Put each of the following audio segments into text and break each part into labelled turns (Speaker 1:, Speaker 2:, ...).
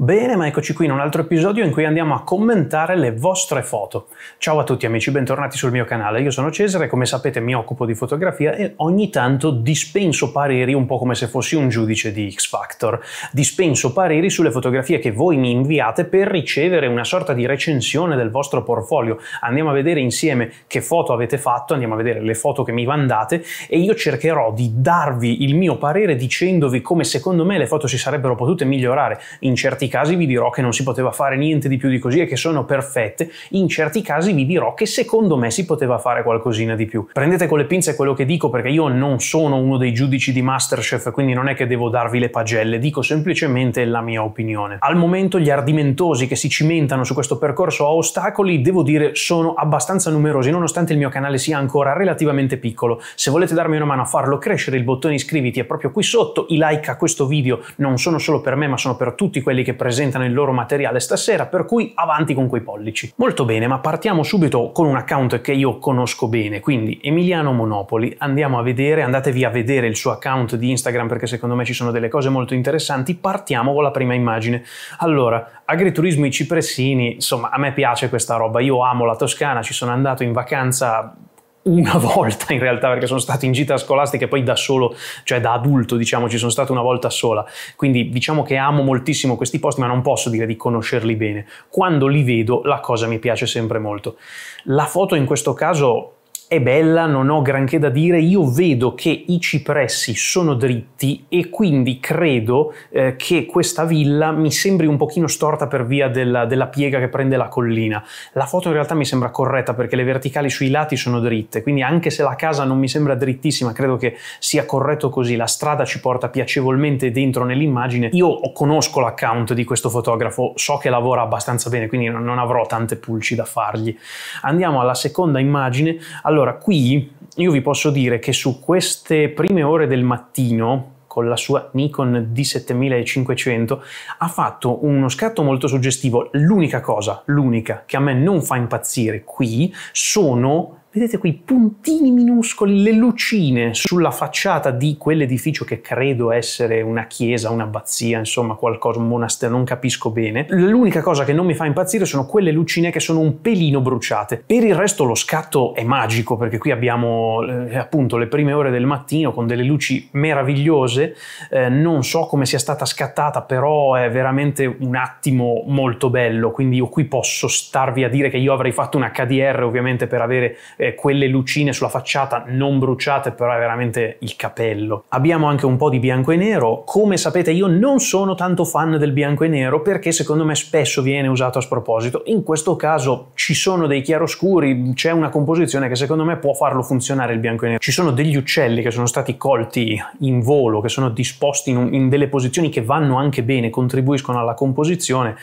Speaker 1: Bene, ma eccoci qui in un altro episodio in cui andiamo a commentare le vostre foto. Ciao a tutti amici, bentornati sul mio canale. Io sono Cesare, come sapete mi occupo di fotografia e ogni tanto dispenso pareri un po' come se fossi un giudice di X Factor. Dispenso pareri sulle fotografie che voi mi inviate per ricevere una sorta di recensione del vostro portfolio. Andiamo a vedere insieme che foto avete fatto, andiamo a vedere le foto che mi mandate e io cercherò di darvi il mio parere dicendovi come secondo me le foto si sarebbero potute migliorare in certi casi vi dirò che non si poteva fare niente di più di così e che sono perfette, in certi casi vi dirò che secondo me si poteva fare qualcosina di più. Prendete con le pinze quello che dico perché io non sono uno dei giudici di Masterchef, quindi non è che devo darvi le pagelle, dico semplicemente la mia opinione. Al momento gli ardimentosi che si cimentano su questo percorso a ostacoli, devo dire, sono abbastanza numerosi, nonostante il mio canale sia ancora relativamente piccolo. Se volete darmi una mano a farlo crescere, il bottone iscriviti è proprio qui sotto, i like a questo video non sono solo per me ma sono per tutti quelli che presentano il loro materiale stasera, per cui avanti con quei pollici. Molto bene, ma partiamo subito con un account che io conosco bene, quindi Emiliano Monopoli, andiamo a vedere, andatevi a vedere il suo account di Instagram perché secondo me ci sono delle cose molto interessanti, partiamo con la prima immagine. Allora, agriturismo i cipressini, insomma a me piace questa roba, io amo la Toscana, ci sono andato in vacanza una volta in realtà perché sono stato in gita scolastica e poi da solo, cioè da adulto diciamo ci sono stato una volta sola, quindi diciamo che amo moltissimo questi posti ma non posso dire di conoscerli bene, quando li vedo la cosa mi piace sempre molto. La foto in questo caso è bella, non ho granché da dire, io vedo che i cipressi sono dritti e quindi credo eh, che questa villa mi sembri un pochino storta per via della, della, piega che prende la collina. La foto in realtà mi sembra corretta perché le verticali sui lati sono dritte, quindi anche se la casa non mi sembra drittissima, credo che sia corretto così, la strada ci porta piacevolmente dentro nell'immagine. Io conosco l'account di questo fotografo, so che lavora abbastanza bene, quindi non avrò tante pulci da fargli. Andiamo alla seconda immagine. Allora, allora, qui io vi posso dire che su queste prime ore del mattino, con la sua Nikon D7500, ha fatto uno scatto molto suggestivo. L'unica cosa, l'unica, che a me non fa impazzire qui, sono Vedete quei puntini minuscoli, le lucine sulla facciata di quell'edificio che credo essere una chiesa, un'abbazia, insomma qualcosa, un monastero, non capisco bene. L'unica cosa che non mi fa impazzire sono quelle lucine che sono un pelino bruciate. Per il resto lo scatto è magico perché qui abbiamo eh, appunto le prime ore del mattino con delle luci meravigliose, eh, non so come sia stata scattata, però è veramente un attimo molto bello, quindi io qui posso starvi a dire che io avrei fatto una HDR ovviamente per avere eh, eh, quelle lucine sulla facciata non bruciate, però è veramente il capello. Abbiamo anche un po' di bianco e nero. Come sapete io non sono tanto fan del bianco e nero perché secondo me spesso viene usato a sproposito. In questo caso ci sono dei chiaroscuri, c'è una composizione che secondo me può farlo funzionare il bianco e nero. Ci sono degli uccelli che sono stati colti in volo, che sono disposti in, un, in delle posizioni che vanno anche bene, contribuiscono alla composizione.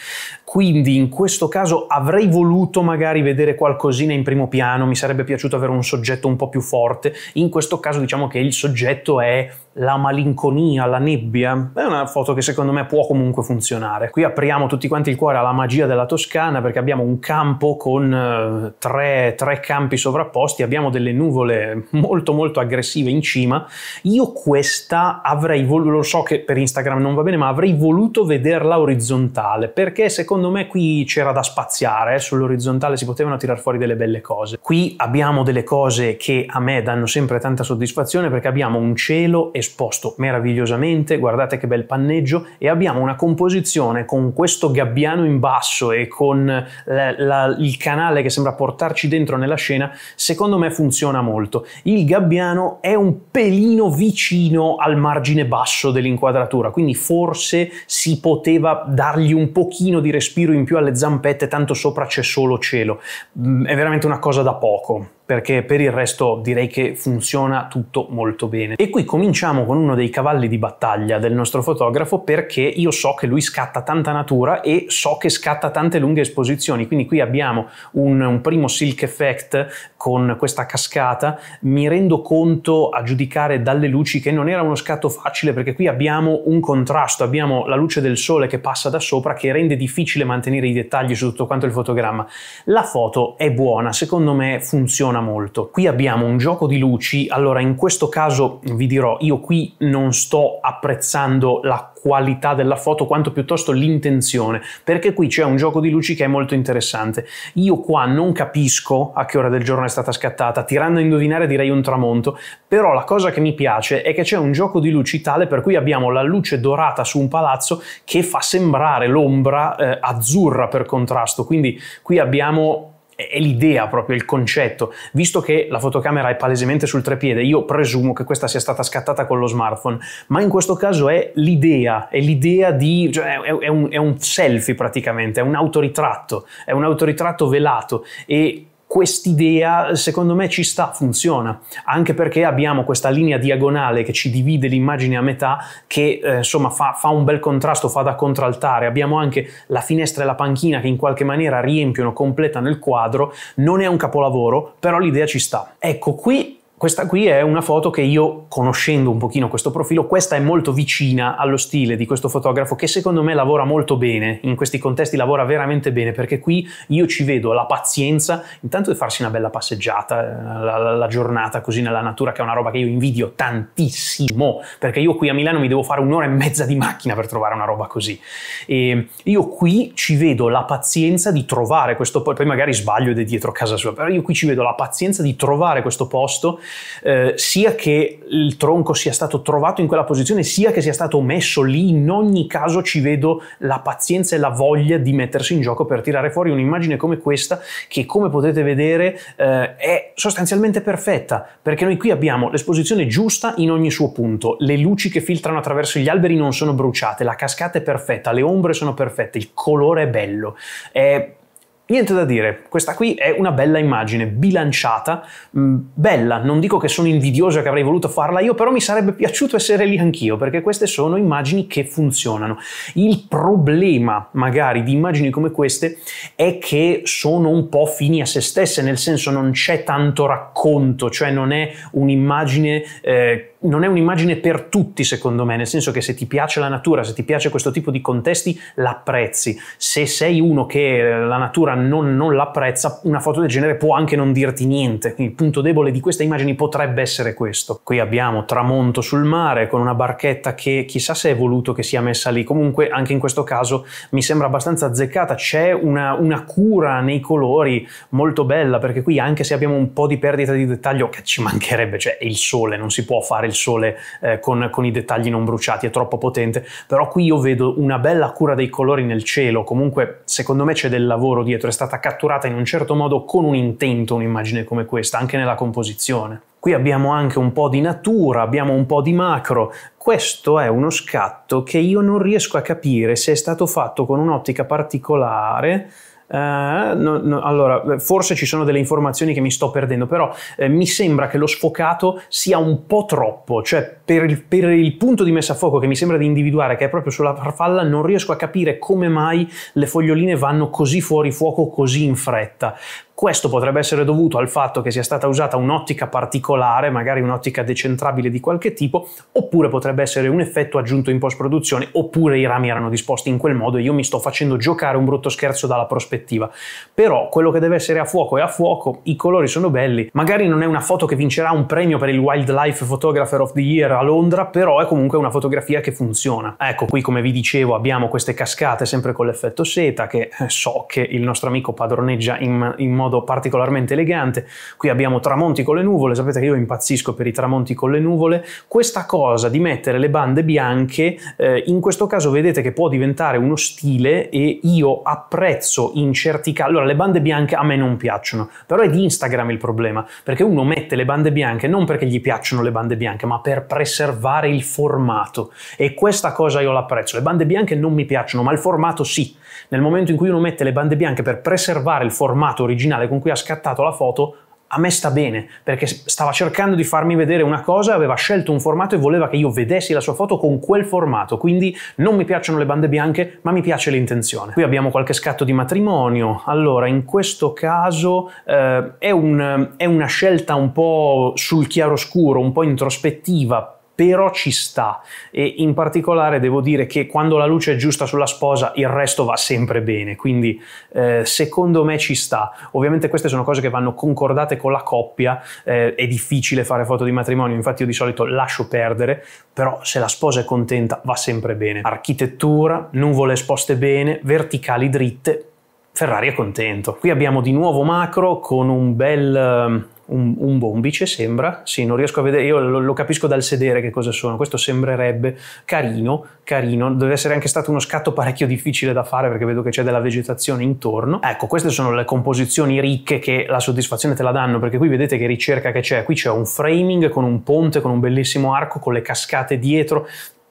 Speaker 1: Quindi in questo caso avrei voluto magari vedere qualcosina in primo piano, mi sarebbe piaciuto avere un soggetto un po' più forte, in questo caso diciamo che il soggetto è la malinconia, la nebbia, è una foto che secondo me può comunque funzionare. Qui apriamo tutti quanti il cuore alla magia della Toscana perché abbiamo un campo con eh, tre, tre campi sovrapposti, abbiamo delle nuvole molto molto aggressive in cima. Io questa avrei voluto, lo so che per Instagram non va bene, ma avrei voluto vederla orizzontale perché secondo me qui c'era da spaziare, eh? sull'orizzontale si potevano tirare fuori delle belle cose. Qui abbiamo delle cose che a me danno sempre tanta soddisfazione perché abbiamo un cielo e esposto meravigliosamente, guardate che bel panneggio e abbiamo una composizione con questo gabbiano in basso e con la, la, il canale che sembra portarci dentro nella scena, secondo me funziona molto. Il gabbiano è un pelino vicino al margine basso dell'inquadratura, quindi forse si poteva dargli un pochino di respiro in più alle zampette, tanto sopra c'è solo cielo. Mm, è veramente una cosa da poco perché per il resto direi che funziona tutto molto bene. E qui cominciamo con uno dei cavalli di battaglia del nostro fotografo perché io so che lui scatta tanta natura e so che scatta tante lunghe esposizioni, quindi qui abbiamo un, un primo silk effect con questa cascata, mi rendo conto a giudicare dalle luci che non era uno scatto facile perché qui abbiamo un contrasto, abbiamo la luce del sole che passa da sopra che rende difficile mantenere i dettagli su tutto quanto il fotogramma. La foto è buona, secondo me funziona funziona molto. Qui abbiamo un gioco di luci, allora in questo caso vi dirò, io qui non sto apprezzando la qualità della foto quanto piuttosto l'intenzione, perché qui c'è un gioco di luci che è molto interessante. Io qua non capisco a che ora del giorno è stata scattata, tirando a indovinare direi un tramonto, però la cosa che mi piace è che c'è un gioco di luci tale per cui abbiamo la luce dorata su un palazzo che fa sembrare l'ombra eh, azzurra per contrasto, quindi qui abbiamo è l'idea proprio, il concetto. Visto che la fotocamera è palesemente sul trepiede, io presumo che questa sia stata scattata con lo smartphone, ma in questo caso è l'idea, è l'idea di... Cioè è, è, un, è un selfie praticamente, è un autoritratto, è un autoritratto velato e quest'idea secondo me ci sta, funziona, anche perché abbiamo questa linea diagonale che ci divide l'immagine a metà, che eh, insomma fa, fa, un bel contrasto, fa da contraltare, abbiamo anche la finestra e la panchina che in qualche maniera riempiono, completano il quadro, non è un capolavoro, però l'idea ci sta. Ecco qui questa qui è una foto che io, conoscendo un pochino questo profilo, questa è molto vicina allo stile di questo fotografo che secondo me lavora molto bene, in questi contesti lavora veramente bene, perché qui io ci vedo la pazienza, intanto di farsi una bella passeggiata, eh, la, la, la giornata così nella natura, che è una roba che io invidio tantissimo, perché io qui a Milano mi devo fare un'ora e mezza di macchina per trovare una roba così. E io qui ci vedo la pazienza di trovare questo, poi magari sbaglio ed è dietro casa sua, però io qui ci vedo la pazienza di trovare questo posto eh, sia che il tronco sia stato trovato in quella posizione, sia che sia stato messo lì, in ogni caso ci vedo la pazienza e la voglia di mettersi in gioco per tirare fuori un'immagine come questa che come potete vedere eh, è sostanzialmente perfetta, perché noi qui abbiamo l'esposizione giusta in ogni suo punto, le luci che filtrano attraverso gli alberi non sono bruciate, la cascata è perfetta, le ombre sono perfette, il colore è bello. È Niente da dire, questa qui è una bella immagine, bilanciata, mm, bella, non dico che sono invidiosa che avrei voluto farla io, però mi sarebbe piaciuto essere lì anch'io, perché queste sono immagini che funzionano. Il problema magari di immagini come queste è che sono un po' fini a se stesse, nel senso non c'è tanto racconto, cioè non è un'immagine... Eh, non è un'immagine per tutti, secondo me, nel senso che se ti piace la natura, se ti piace questo tipo di contesti, l'apprezzi. Se sei uno che la natura non, non l'apprezza, una foto del genere può anche non dirti niente. Quindi il punto debole di queste immagini potrebbe essere questo. Qui abbiamo tramonto sul mare con una barchetta che chissà se è voluto che sia messa lì. Comunque anche in questo caso mi sembra abbastanza azzeccata. C'è una, una cura nei colori molto bella perché qui anche se abbiamo un po' di perdita di dettaglio che ci mancherebbe, cioè il sole, non si può fare il sole eh, con, con i dettagli non bruciati, è troppo potente. Però qui io vedo una bella cura dei colori nel cielo. Comunque secondo me c'è del lavoro dietro dietro è stata catturata in un certo modo con un intento un'immagine come questa, anche nella composizione. Qui abbiamo anche un po' di natura, abbiamo un po' di macro. Questo è uno scatto che io non riesco a capire se è stato fatto con un'ottica particolare eh, no, no, allora, forse ci sono delle informazioni che mi sto perdendo, però eh, mi sembra che lo sfocato sia un po' troppo, cioè per il, per il, punto di messa a fuoco che mi sembra di individuare, che è proprio sulla farfalla, non riesco a capire come mai le foglioline vanno così fuori fuoco così in fretta. Questo potrebbe essere dovuto al fatto che sia stata usata un'ottica particolare, magari un'ottica decentrabile di qualche tipo, oppure potrebbe essere un effetto aggiunto in post-produzione, oppure i rami erano disposti in quel modo e io mi sto facendo giocare un brutto scherzo dalla prospettiva. Però quello che deve essere a fuoco è a fuoco, i colori sono belli, magari non è una foto che vincerà un premio per il Wildlife Photographer of the Year a Londra, però è comunque una fotografia che funziona. Ecco, qui come vi dicevo abbiamo queste cascate sempre con l'effetto seta che eh, so che il nostro amico padroneggia in, in modo modo particolarmente elegante. Qui abbiamo tramonti con le nuvole, sapete che io impazzisco per i tramonti con le nuvole. Questa cosa di mettere le bande bianche, eh, in questo caso vedete che può diventare uno stile e io apprezzo in certi casi... Allora, le bande bianche a me non piacciono, però è di Instagram il problema, perché uno mette le bande bianche non perché gli piacciono le bande bianche, ma per preservare il formato. E questa cosa io l'apprezzo. Le bande bianche non mi piacciono, ma il formato sì. Nel momento in cui uno mette le bande bianche per preservare il formato originale, originale con cui ha scattato la foto a me sta bene, perché stava cercando di farmi vedere una cosa, aveva scelto un formato e voleva che io vedessi la sua foto con quel formato, quindi non mi piacciono le bande bianche, ma mi piace l'intenzione. Qui abbiamo qualche scatto di matrimonio, allora in questo caso eh, è, un, è una scelta un po' sul chiaroscuro, un po' introspettiva, però ci sta e in particolare devo dire che quando la luce è giusta sulla sposa il resto va sempre bene, quindi eh, secondo me ci sta. Ovviamente queste sono cose che vanno concordate con la coppia, eh, è difficile fare foto di matrimonio, infatti io di solito lascio perdere, però se la sposa è contenta va sempre bene. Architettura, nuvole esposte bene, verticali dritte, Ferrari è contento. Qui abbiamo di nuovo macro con un bel ehm, un, un, bombice sembra, sì, non riesco a vedere, io lo, lo, capisco dal sedere che cosa sono, questo sembrerebbe carino, carino, deve essere anche stato uno scatto parecchio difficile da fare perché vedo che c'è della vegetazione intorno. Ecco, queste sono le composizioni ricche che la soddisfazione te la danno, perché qui vedete che ricerca che c'è, qui c'è un framing con un ponte, con un bellissimo arco, con le cascate dietro,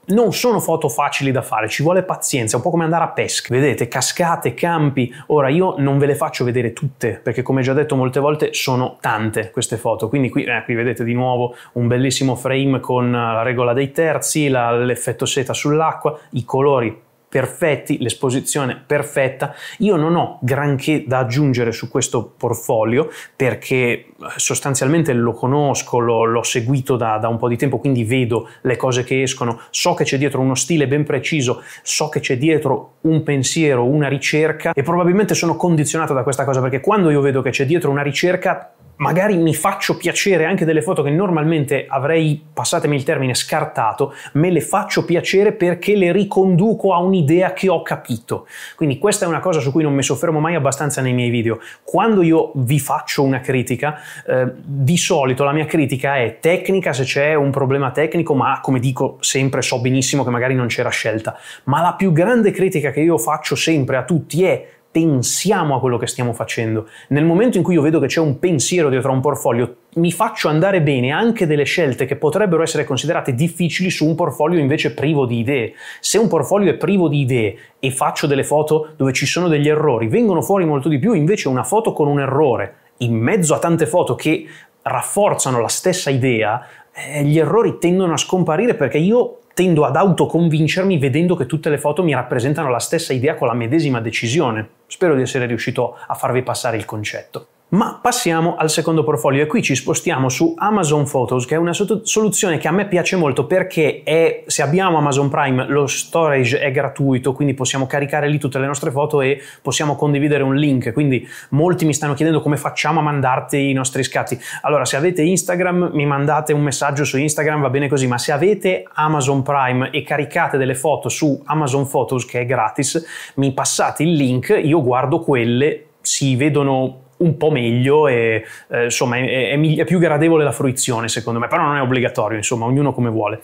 Speaker 1: non sono foto facili da fare, ci vuole pazienza, è un po' come andare a pesca. Vedete, cascate, campi. Ora io non ve le faccio vedere tutte, perché come già detto molte volte sono tante queste foto. Quindi qui, eh, qui vedete di nuovo un bellissimo frame con la regola dei terzi, l'effetto seta sull'acqua, i colori perfetti, l'esposizione perfetta. Io non ho granché da aggiungere su questo portfolio perché eh, sostanzialmente lo conosco, lo, l'ho seguito da, da un po' di tempo, quindi vedo le cose che escono, so che c'è dietro uno stile ben preciso, so che c'è dietro un pensiero, una ricerca e probabilmente sono condizionato da questa cosa perché quando io vedo che c'è dietro una ricerca magari mi faccio piacere anche delle foto che normalmente avrei, passatemi il termine, scartato, me le faccio piacere perché le riconduco a un'idea che ho capito. Quindi questa è una cosa su cui non mi soffermo mai abbastanza nei miei video. Quando io vi faccio una critica, eh, di solito la mia critica è tecnica se c'è un problema tecnico, ma come dico sempre so benissimo che magari non c'era scelta. Ma la più grande critica che io faccio sempre a tutti è pensiamo a quello che stiamo facendo. Nel momento in cui io vedo che c'è un pensiero dietro a un portfolio, mi faccio andare bene anche delle scelte che potrebbero essere considerate difficili su un portfolio invece privo di idee. Se un portfolio è privo di idee e faccio delle foto dove ci sono degli errori, vengono fuori molto di più invece una foto con un errore in mezzo a tante foto che rafforzano la stessa idea, eh, gli errori tendono a scomparire perché io tendo ad autoconvincermi vedendo che tutte le foto mi rappresentano la stessa idea con la medesima decisione. Spero di essere riuscito a farvi passare il concetto. Ma passiamo al secondo portfolio e qui ci spostiamo su Amazon Photos, che è una soluzione che a me piace molto perché è, se abbiamo Amazon Prime lo storage è gratuito, quindi possiamo caricare lì tutte le nostre foto e possiamo condividere un link. Quindi molti mi stanno chiedendo come facciamo a mandarti i nostri scatti. Allora, se avete Instagram, mi mandate un messaggio su Instagram, va bene così, ma se avete Amazon Prime e caricate delle foto su Amazon Photos, che è gratis, mi passate il link, io guardo quelle, si vedono un po' meglio e eh, insomma è, è, è, più gradevole la fruizione secondo me, però non è obbligatorio, insomma ognuno come vuole.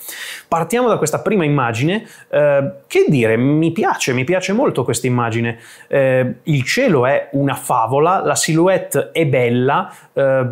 Speaker 1: Partiamo da questa prima immagine, eh, che dire, mi piace, mi piace molto questa immagine, eh, il cielo è una favola, la silhouette è bella, eh,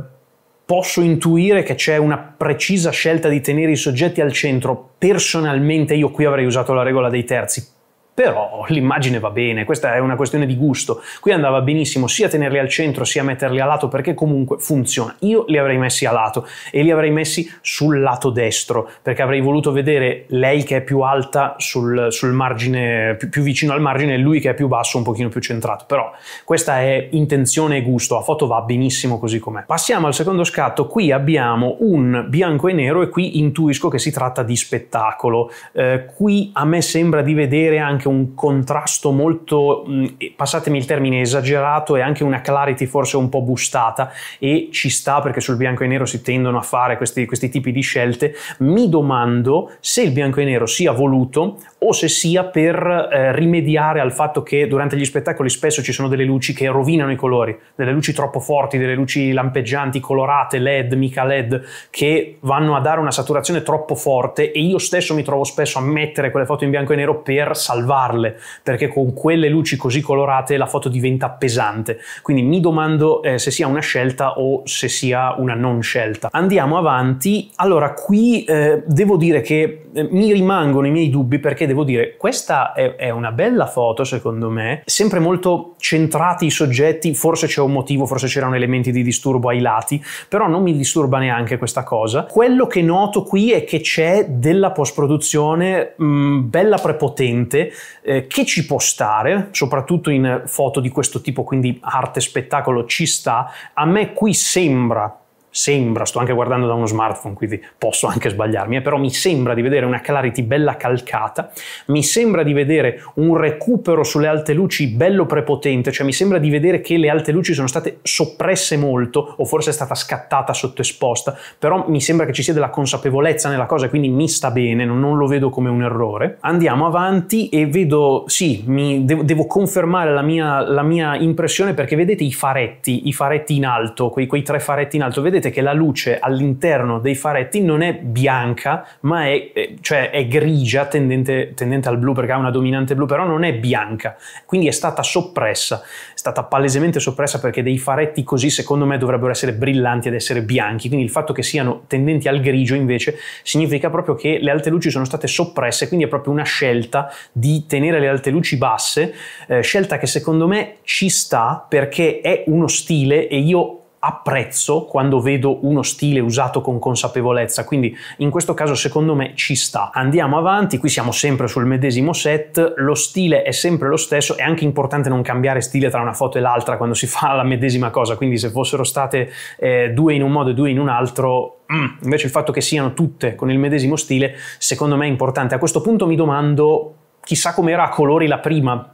Speaker 1: posso intuire che c'è una precisa scelta di tenere i soggetti al centro, personalmente io qui avrei usato la regola dei terzi, però l'immagine va bene, questa è una questione di gusto. Qui andava benissimo sia tenerli al centro sia metterli a lato perché comunque funziona. Io li avrei messi a lato e li avrei messi sul lato destro perché avrei voluto vedere lei che è più alta sul, sul margine, più, più, vicino al margine e lui che è più basso, un pochino più centrato. Però questa è intenzione e gusto, a foto va benissimo così com'è. Passiamo al secondo scatto, qui abbiamo un bianco e nero e qui intuisco che si tratta di spettacolo. Eh, qui a me sembra di vedere anche anche un contrasto molto, mm, passatemi il termine, esagerato e anche una clarity forse un po' bustata e ci sta perché sul bianco e nero si tendono a fare questi, questi tipi di scelte. Mi domando se il bianco e nero sia voluto o se sia per eh, rimediare al fatto che durante gli spettacoli spesso ci sono delle luci che rovinano i colori, delle luci troppo forti, delle luci lampeggianti, colorate, LED, mica LED, che vanno a dare una saturazione troppo forte e io stesso mi trovo spesso a mettere quelle foto in bianco e nero per salvarle, perché con quelle luci così colorate la foto diventa pesante. Quindi mi domando eh, se sia una scelta o se sia una non scelta. Andiamo avanti. Allora, qui eh, devo dire che eh, mi rimangono i miei dubbi perché devo dire, questa è, è una bella foto secondo me, sempre molto centrati i soggetti, forse c'è un motivo, forse c'erano elementi di disturbo ai lati, però non mi disturba neanche questa cosa. Quello che noto qui è che c'è della post-produzione mh, mm, bella prepotente eh, che ci può stare, soprattutto in foto di questo tipo, quindi arte spettacolo ci sta. A me qui sembra sembra, sto anche guardando da uno smartphone, quindi posso anche sbagliarmi, eh, però mi sembra di vedere una clarity bella calcata, mi sembra di vedere un recupero sulle alte luci bello prepotente, cioè mi sembra di vedere che le alte luci sono state soppresse molto o forse è stata scattata sottoesposta, però mi sembra che ci sia della consapevolezza nella cosa, quindi mi sta bene, non lo vedo come un errore. Andiamo avanti e vedo, sì, mi, devo, devo, confermare la mia, la mia, impressione perché vedete i faretti, i faretti in alto, quei, quei tre faretti in alto, vedete presente che la luce all'interno dei faretti non è bianca, ma è, eh, cioè è grigia, tendente, tendente, al blu perché ha una dominante blu, però non è bianca, quindi è stata soppressa, è stata palesemente soppressa perché dei faretti così secondo me dovrebbero essere brillanti ed essere bianchi, quindi il fatto che siano tendenti al grigio invece significa proprio che le alte luci sono state soppresse, quindi è proprio una scelta di tenere le alte luci basse, eh, scelta che secondo me ci sta perché è uno stile e io apprezzo quando vedo uno stile usato con consapevolezza, quindi in questo caso secondo me ci sta. Andiamo avanti, qui siamo sempre sul medesimo set, lo stile è sempre lo stesso, è anche importante non cambiare stile tra una foto e l'altra quando si fa la medesima cosa, quindi se fossero state eh, due in un modo e due in un altro mm, invece il fatto che siano tutte con il medesimo stile secondo me è importante. A questo punto mi domando chissà com'era a colori la prima,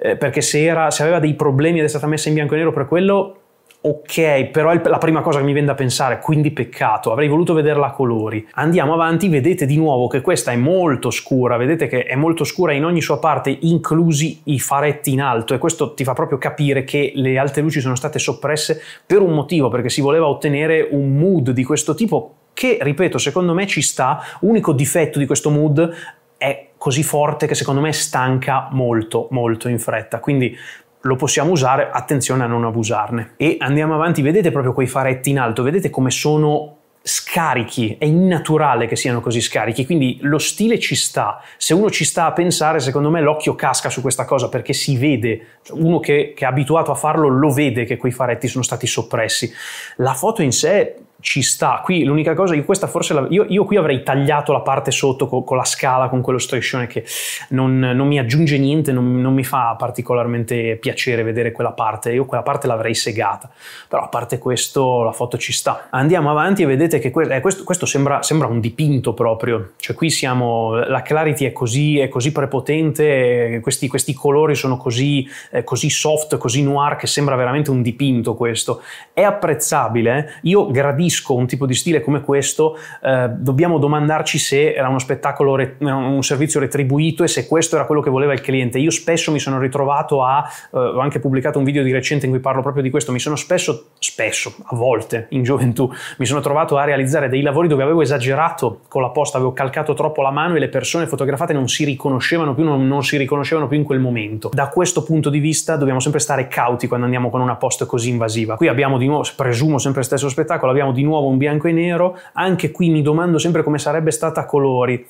Speaker 1: eh, perché se, era, se aveva dei problemi ed è stata messa in bianco e nero per quello ok, però è la prima cosa che mi viene da pensare, quindi peccato, avrei voluto vederla a colori. Andiamo avanti, vedete di nuovo che questa è molto scura, vedete che è molto scura in ogni sua parte, inclusi i faretti in alto, e questo ti fa proprio capire che le alte luci sono state soppresse per un motivo, perché si voleva ottenere un mood di questo tipo che, ripeto, secondo me ci sta, unico difetto di questo mood è così forte che secondo me stanca molto molto in fretta quindi lo possiamo usare, attenzione a non abusarne. E andiamo avanti, vedete proprio quei faretti in alto, vedete come sono scarichi, è innaturale che siano così scarichi, quindi lo stile ci sta, se uno ci sta a pensare secondo me l'occhio casca su questa cosa perché si vede, cioè, uno che, che, è abituato a farlo lo vede che quei faretti sono stati soppressi, la foto in sé ci sta. Qui l'unica cosa, io questa forse la, io, io, qui avrei tagliato la parte sotto co, con la scala, con quello striscione che non, non mi aggiunge niente, non, non, mi fa particolarmente piacere vedere quella parte. Io quella parte l'avrei segata, però a parte questo la foto ci sta. Andiamo avanti e vedete che que, eh, questo, questo sembra, sembra, un dipinto proprio, cioè qui siamo, la clarity è così, è così prepotente, eh, questi, questi colori sono così, eh, così soft, così noir che sembra veramente un dipinto questo. È apprezzabile, eh? io gradisco capisco un tipo di stile come questo, eh, dobbiamo domandarci se era uno spettacolo, re, un servizio retribuito e se questo era quello che voleva il cliente. Io spesso mi sono ritrovato a, eh, ho anche pubblicato un video di recente in cui parlo proprio di questo, mi sono spesso, spesso, a volte in gioventù, mi sono trovato a realizzare dei lavori dove avevo esagerato con la posta, avevo calcato troppo la mano e le persone fotografate non si riconoscevano più, non, non si riconoscevano più in quel momento. Da questo punto di vista dobbiamo sempre stare cauti quando andiamo con una posta così invasiva. Qui abbiamo di nuovo, presumo sempre stesso spettacolo, abbiamo di nuovo un bianco e nero, anche qui mi domando sempre come sarebbe stata a colori,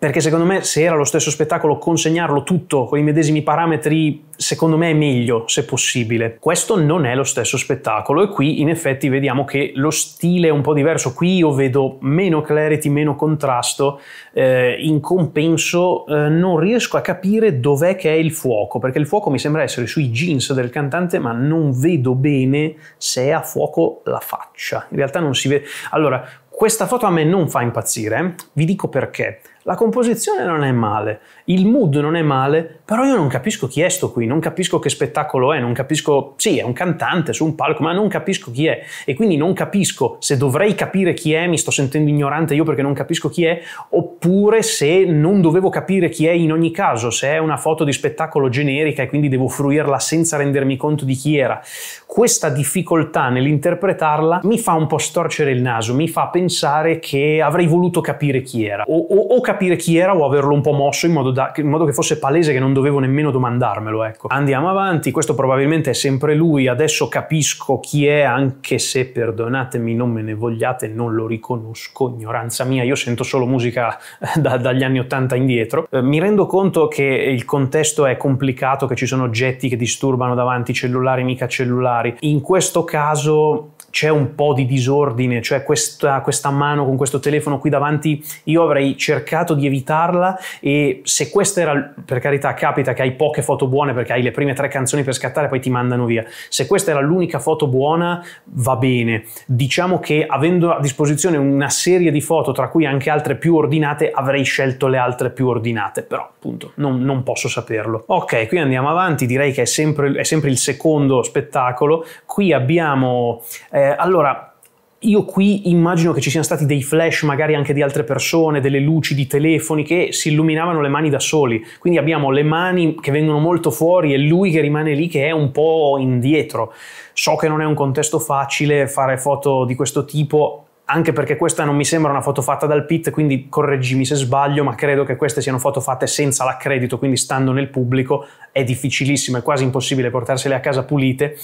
Speaker 1: perché secondo me se era lo stesso spettacolo consegnarlo tutto con i medesimi parametri secondo me è meglio se possibile. Questo non è lo stesso spettacolo e qui in effetti vediamo che lo stile è un po' diverso, qui io vedo meno clarity, meno contrasto, eh, in compenso eh, non riesco a capire dov'è che è il fuoco, perché il fuoco mi sembra essere sui jeans del cantante ma non vedo bene se è a fuoco la faccia, in realtà non si vede. Allora, questa foto a me non fa impazzire, eh. vi dico perché. La composizione non è male, il mood non è male, però io non capisco chi è sto qui, non capisco che spettacolo è, non capisco, sì, è un cantante su un palco, ma non capisco chi è e quindi non capisco se dovrei capire chi è, mi sto sentendo ignorante io perché non capisco chi è, oppure se non dovevo capire chi è in ogni caso, se è una foto di spettacolo generica e quindi devo fruirla senza rendermi conto di chi era. Questa difficoltà nell'interpretarla mi fa un po' storcere il naso, mi fa pensare che avrei voluto capire chi era, o, o, o capire chi era o averlo un po' mosso in modo, da, in modo che fosse palese che non dovevo dovevo nemmeno domandarmelo, ecco. Andiamo avanti, questo probabilmente è sempre lui, adesso capisco chi è, anche se, perdonatemi, non me ne vogliate, non lo riconosco, ignoranza mia, io sento solo musica eh, da, dagli anni 80 indietro. Eh, mi rendo conto che il contesto è complicato, che ci sono oggetti che disturbano davanti, cellulari, mica cellulari. In questo caso c'è un po' di disordine, cioè questa, questa, mano con questo telefono qui davanti, io avrei cercato di evitarla e se questa era, per carità, capita che hai poche foto buone perché hai le prime tre canzoni per scattare e poi ti mandano via, se questa era l'unica foto buona va bene, diciamo che avendo a disposizione una serie di foto tra cui anche altre più ordinate avrei scelto le altre più ordinate, però appunto non, non posso saperlo. Ok, qui andiamo avanti, direi che è sempre, è sempre il secondo spettacolo, qui abbiamo... Eh, eh, allora, io qui immagino che ci siano stati dei flash magari anche di altre persone, delle luci di telefoni che si illuminavano le mani da soli. Quindi abbiamo le mani che vengono molto fuori e lui che rimane lì che è un po' indietro. So che non è un contesto facile fare foto di questo tipo, anche perché questa non mi sembra una foto fatta dal pit, quindi correggimi se sbaglio, ma credo che queste siano foto fatte senza l'accredito, quindi stando nel pubblico è difficilissimo, è quasi impossibile portarsele a casa pulite,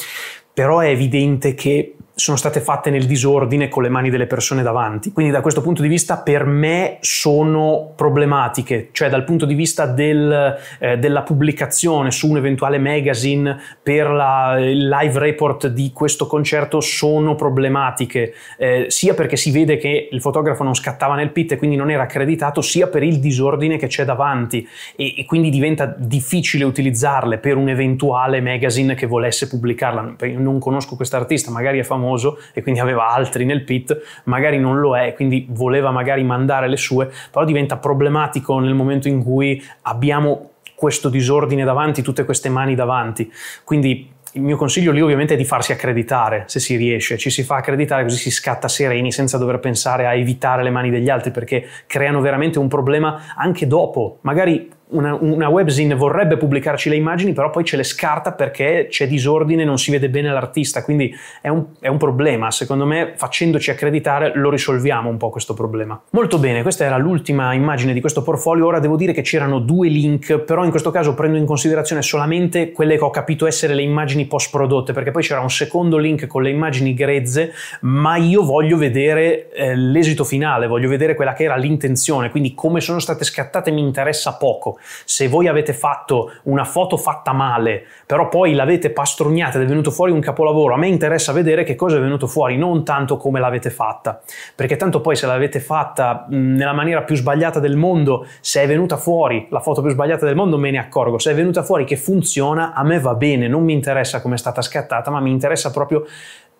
Speaker 1: però è evidente che sono state fatte nel disordine con le mani delle persone davanti. Quindi da questo punto di vista per me sono problematiche, cioè dal punto di vista del, eh, della pubblicazione su un eventuale magazine per la, il live report di questo concerto sono problematiche, eh, sia perché si vede che il fotografo non scattava nel pit e quindi non era accreditato, sia per il disordine che c'è davanti e, e quindi diventa difficile utilizzarle per un eventuale magazine che volesse pubblicarla. Non conosco quest'artista, magari è famoso famoso e quindi aveva altri nel pit, magari non lo è, quindi voleva magari mandare le sue, però diventa problematico nel momento in cui abbiamo questo disordine davanti, tutte queste mani davanti. Quindi il mio consiglio lì ovviamente è di farsi accreditare, se si riesce, ci si fa accreditare così si scatta sereni senza dover pensare a evitare le mani degli altri perché creano veramente un problema anche dopo, magari una, una webzine vorrebbe pubblicarci le immagini, però poi ce le scarta perché c'è disordine, non si vede bene l'artista, quindi è un, è un problema. Secondo me, facendoci accreditare, lo risolviamo un po' questo problema. Molto bene, questa era l'ultima immagine di questo portfolio. Ora devo dire che c'erano due link, però in questo caso prendo in considerazione solamente quelle che ho capito essere le immagini post prodotte, perché poi c'era un secondo link con le immagini grezze, ma io voglio vedere eh, l'esito finale, voglio vedere quella che era l'intenzione, quindi come sono state scattate mi interessa poco. Se voi avete fatto una foto fatta male, però poi l'avete pastrugnata ed è venuto fuori un capolavoro, a me interessa vedere che cosa è venuto fuori, non tanto come l'avete fatta, perché tanto poi se l'avete fatta nella maniera più sbagliata del mondo, se è venuta fuori la foto più sbagliata del mondo me ne accorgo, se è venuta fuori che funziona, a me va bene, non mi interessa come è stata scattata, ma mi interessa proprio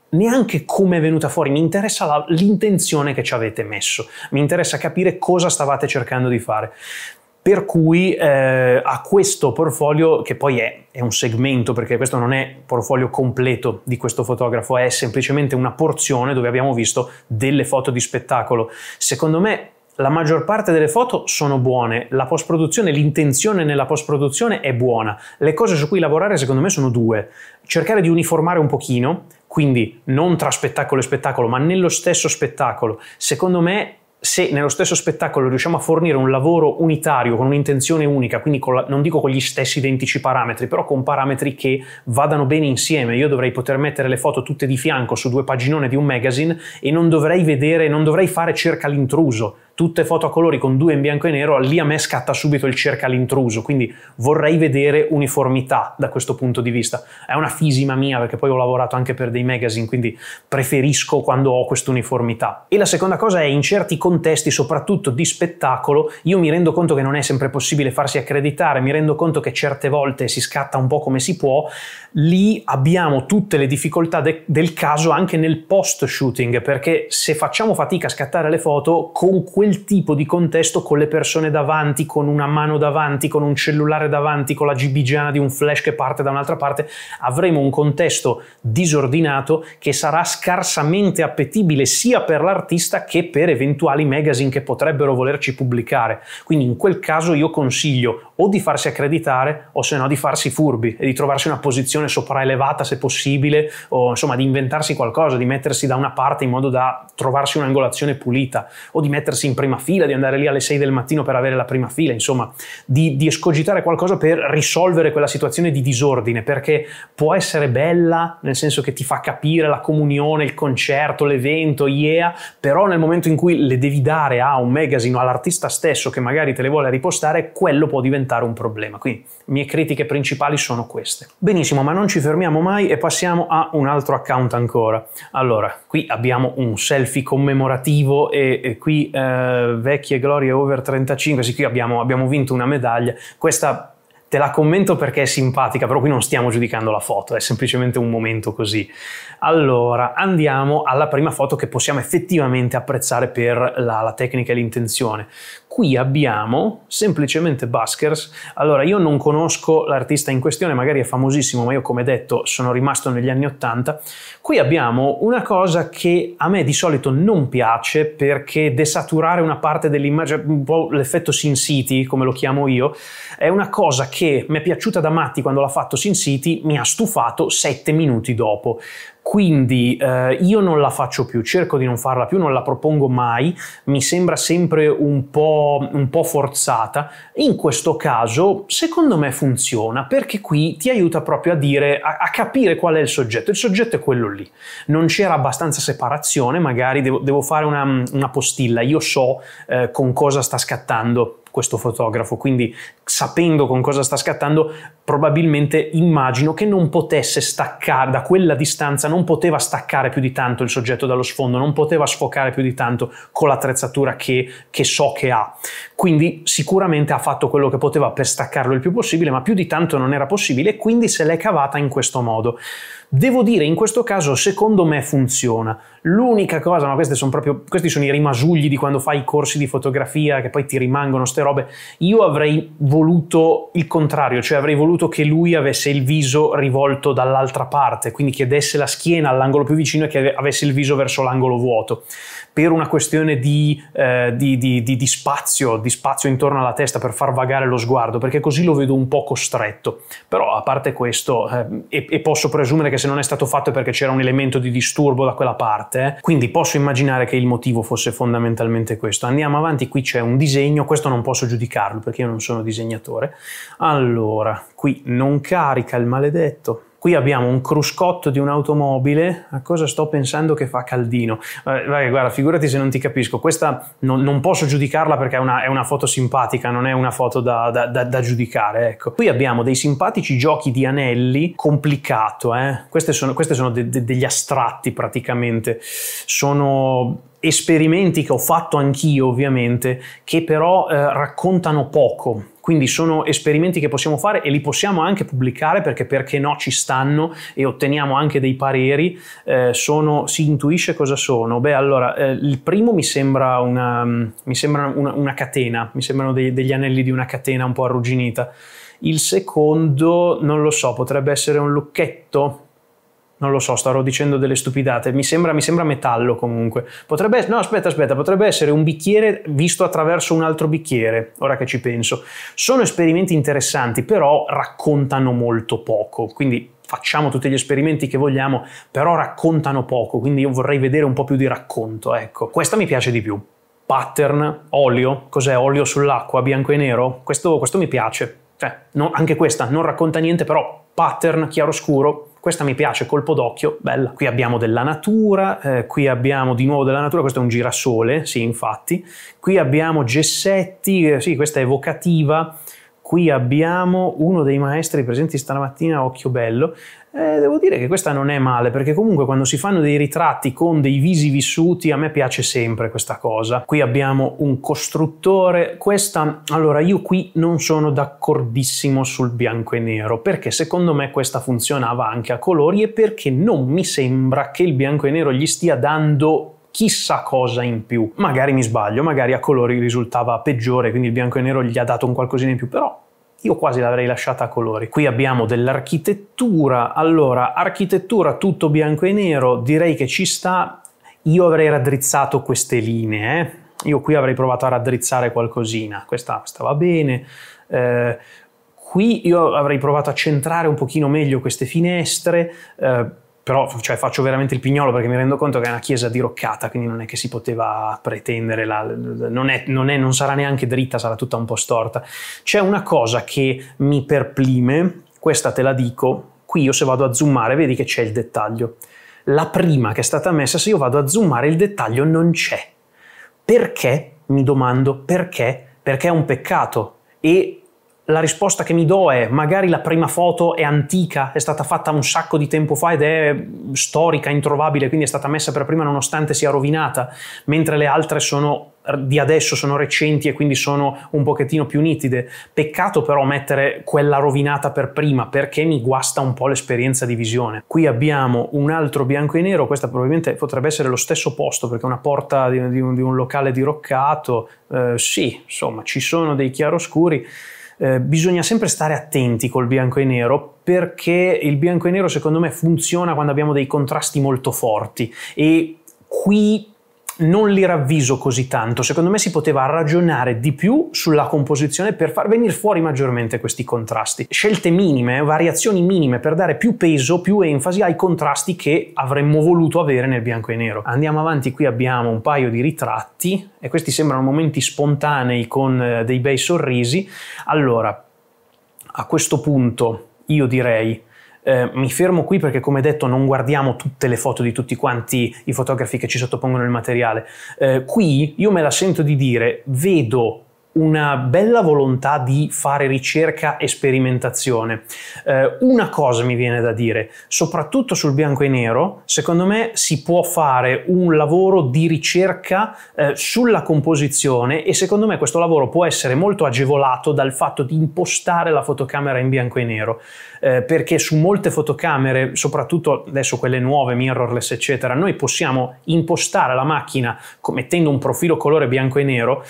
Speaker 1: neanche come è venuta fuori, mi interessa la, l'intenzione che ci avete messo, mi interessa capire cosa stavate cercando di fare per cui eh, a questo portfolio, che poi è, è, un segmento, perché questo non è portfolio completo di questo fotografo, è semplicemente una porzione dove abbiamo visto delle foto di spettacolo. Secondo me la maggior parte delle foto sono buone, la post-produzione, l'intenzione nella post-produzione è buona. Le cose su cui lavorare secondo me sono due. Cercare di uniformare un pochino, quindi non tra spettacolo e spettacolo, ma nello stesso spettacolo. Secondo me se nello stesso spettacolo riusciamo a fornire un lavoro unitario, con un'intenzione unica, quindi la, non dico con gli stessi identici parametri, però con parametri che vadano bene insieme, io dovrei poter mettere le foto tutte di fianco su due paginone di un magazine e non dovrei vedere, non dovrei fare cerca l'intruso, tutte foto a colori con due in bianco e nero, lì a me scatta subito il cerca l'intruso, quindi vorrei vedere uniformità da questo punto di vista. È una fisima mia perché poi ho lavorato anche per dei magazine, quindi preferisco quando ho quest'uniformità. E la seconda cosa è in certi contesti, soprattutto di spettacolo, io mi rendo conto che non è sempre possibile farsi accreditare, mi rendo conto che certe volte si scatta un po' come si può, lì abbiamo tutte le difficoltà de del caso anche nel post shooting, perché se facciamo fatica a scattare le foto con quel quel tipo di contesto con le persone davanti, con una mano davanti, con un cellulare davanti, con la gibigiana di un flash che parte da un'altra parte, avremo un contesto disordinato che sarà scarsamente appetibile sia per l'artista che per eventuali magazine che potrebbero volerci pubblicare. Quindi in quel caso io consiglio o di farsi accreditare o se no di farsi furbi e di trovarsi una posizione sopraelevata se possibile o insomma di inventarsi qualcosa, di mettersi da una parte in modo da trovarsi un'angolazione pulita o di mettersi in prima fila, di andare lì alle 6 del mattino per avere la prima fila, insomma di, di escogitare qualcosa per risolvere quella situazione di disordine perché può essere bella nel senso che ti fa capire la comunione, il concerto, l'evento, yeah, però nel momento in cui le devi dare a un magazine o all'artista stesso che magari te le vuole ripostare, quello può diventare diventare un problema. Quindi le mie critiche principali sono queste. Benissimo, ma non ci fermiamo mai e passiamo a un altro account ancora. Allora, qui abbiamo un selfie commemorativo e, e qui eh, vecchie glorie over 35, sì qui abbiamo, abbiamo vinto una medaglia. Questa te la commento perché è simpatica, però qui non stiamo giudicando la foto, è semplicemente un momento così. Allora, andiamo alla prima foto che possiamo effettivamente apprezzare per la, la tecnica e l'intenzione. Qui abbiamo semplicemente Buskers. Allora, io non conosco l'artista in questione, magari è famosissimo, ma io come detto sono rimasto negli anni Ottanta. Qui abbiamo una cosa che a me di solito non piace perché desaturare una parte dell'immagine, un po' l'effetto Sin City, come lo chiamo io, è una cosa che mi è piaciuta da matti quando l'ha fatto Sin City, mi ha stufato sette minuti dopo. Quindi eh, io non la faccio più, cerco di non farla più, non la propongo mai, mi sembra sempre un po', un po forzata. In questo caso, secondo me funziona perché qui ti aiuta proprio a dire, a, a capire qual è il soggetto. Il soggetto è quello lì. Non c'era abbastanza separazione, magari devo, devo fare una, una, postilla, io so eh, con cosa sta scattando questo fotografo, quindi sapendo con cosa sta scattando probabilmente immagino che non potesse staccare, da quella distanza non poteva staccare più di tanto il soggetto dallo sfondo, non poteva sfocare più di tanto con l'attrezzatura che, che so che ha. Quindi sicuramente ha fatto quello che poteva per staccarlo il più possibile, ma più di tanto non era possibile e quindi se l'è cavata in questo modo. Devo dire, in questo caso, secondo me funziona. L'unica cosa, ma sono proprio, questi sono i rimasugli di quando fai i corsi di fotografia, che poi ti rimangono ste robe. Io avrei voluto il contrario, cioè avrei voluto voluto che lui avesse il viso rivolto dall'altra parte, quindi che desse la schiena all'angolo più vicino e che avesse il viso verso l'angolo vuoto per una questione di, eh, di, di, di, spazio, di spazio intorno alla testa per far vagare lo sguardo, perché così lo vedo un po' costretto. Però a parte questo, eh, e, e, posso presumere che se non è stato fatto è perché c'era un elemento di disturbo da quella parte, eh, quindi posso immaginare che il motivo fosse fondamentalmente questo. Andiamo avanti, qui c'è un disegno, questo non posso giudicarlo perché io non sono disegnatore. Allora, qui non carica il maledetto. Qui abbiamo un cruscotto di un'automobile, a cosa sto pensando che fa caldino? Eh, vai, guarda, figurati se non ti capisco, questa non, non posso giudicarla perché è una, è una, foto simpatica, non è una foto da, da, da, da, giudicare, ecco. Qui abbiamo dei simpatici giochi di anelli, complicato, eh? Queste sono, queste sono de, de, degli astratti praticamente, sono esperimenti che ho fatto anch'io ovviamente, che però eh, raccontano poco quindi sono esperimenti che possiamo fare e li possiamo anche pubblicare perché perché no ci stanno e otteniamo anche dei pareri. Eh, sono, si intuisce cosa sono? Beh, allora, eh, il primo mi sembra, una, mi sembra una, una catena, mi sembrano dei, degli anelli di una catena un po' arrugginita. Il secondo, non lo so, potrebbe essere un lucchetto, non lo so, starò dicendo delle stupidate, mi sembra, mi sembra metallo comunque. Potrebbe, no, aspetta, aspetta, potrebbe essere un bicchiere visto attraverso un altro bicchiere, ora che ci penso. Sono esperimenti interessanti, però raccontano molto poco, quindi facciamo tutti gli esperimenti che vogliamo, però raccontano poco, quindi io vorrei vedere un po' più di racconto, ecco. Questa mi piace di più. Pattern, olio, cos'è olio sull'acqua, bianco e nero? Questo, questo mi piace. Cioè, no, anche questa non racconta niente, però pattern chiaroscuro questa mi piace, colpo d'occhio, bella. Qui abbiamo della natura, eh, qui abbiamo di nuovo della natura, questo è un girasole, sì infatti. Qui abbiamo gessetti, eh, sì questa è evocativa. Qui abbiamo uno dei maestri presenti stamattina, occhio bello, eh, devo dire che questa non è male, perché comunque quando si fanno dei ritratti con dei visi vissuti, a me piace sempre questa cosa. Qui abbiamo un costruttore, questa, allora io qui non sono d'accordissimo sul bianco e nero, perché secondo me questa funzionava anche a colori e perché non mi sembra che il bianco e nero gli stia dando chissà cosa in più. Magari mi sbaglio, magari a colori risultava peggiore, quindi il bianco e nero gli ha dato un qualcosina in più, però io quasi l'avrei lasciata a colori. Qui abbiamo dell'architettura, allora architettura tutto bianco e nero, direi che ci sta. Io avrei raddrizzato queste linee, eh. io qui avrei provato a raddrizzare qualcosina, questa, stava bene. Eh, qui io avrei provato a centrare un pochino meglio queste finestre, eh, però cioè, faccio veramente il pignolo perché mi rendo conto che è una chiesa diroccata, quindi non è che si poteva pretendere, la, non, è, non, è, non sarà neanche dritta, sarà tutta un po' storta. C'è una cosa che mi perplime, questa te la dico, qui io se vado a zoomare vedi che c'è il dettaglio. La prima che è stata messa, se io vado a zoomare il dettaglio non c'è. Perché? Mi domando perché? Perché è un peccato e la risposta che mi do è magari la prima foto è antica, è stata fatta un sacco di tempo fa ed è storica, introvabile, quindi è stata messa per prima nonostante sia rovinata, mentre le altre sono di adesso sono recenti e quindi sono un pochettino più nitide. Peccato però mettere quella rovinata per prima perché mi guasta un po' l'esperienza di visione. Qui abbiamo un altro bianco e nero, questa probabilmente potrebbe essere lo stesso posto perché è una porta di, un, di un locale diroccato. Eh, sì, insomma, ci sono dei chiaroscuri. Eh, bisogna sempre stare attenti col bianco e nero perché il bianco e nero secondo me funziona quando abbiamo dei contrasti molto forti e qui non li ravviso così tanto. Secondo me si poteva ragionare di più sulla composizione per far venire fuori maggiormente questi contrasti. Scelte minime, eh, variazioni minime per dare più peso, più enfasi ai contrasti che avremmo voluto avere nel bianco e nero. Andiamo avanti, qui abbiamo un paio di ritratti e questi sembrano momenti spontanei con eh, dei bei sorrisi. Allora, a questo punto io direi eh, mi fermo qui perché come detto non guardiamo tutte le foto di tutti quanti i fotografi che ci sottopongono il materiale. Eh, qui io me la sento di dire, vedo una bella volontà di fare ricerca e sperimentazione. Eh, una cosa mi viene da dire, soprattutto sul bianco e nero, secondo me si può fare un lavoro di ricerca eh, sulla composizione e secondo me questo lavoro può essere molto agevolato dal fatto di impostare la fotocamera in bianco e nero, eh, perché su molte fotocamere, soprattutto adesso quelle nuove, mirrorless eccetera, noi possiamo impostare la macchina mettendo un profilo colore bianco e nero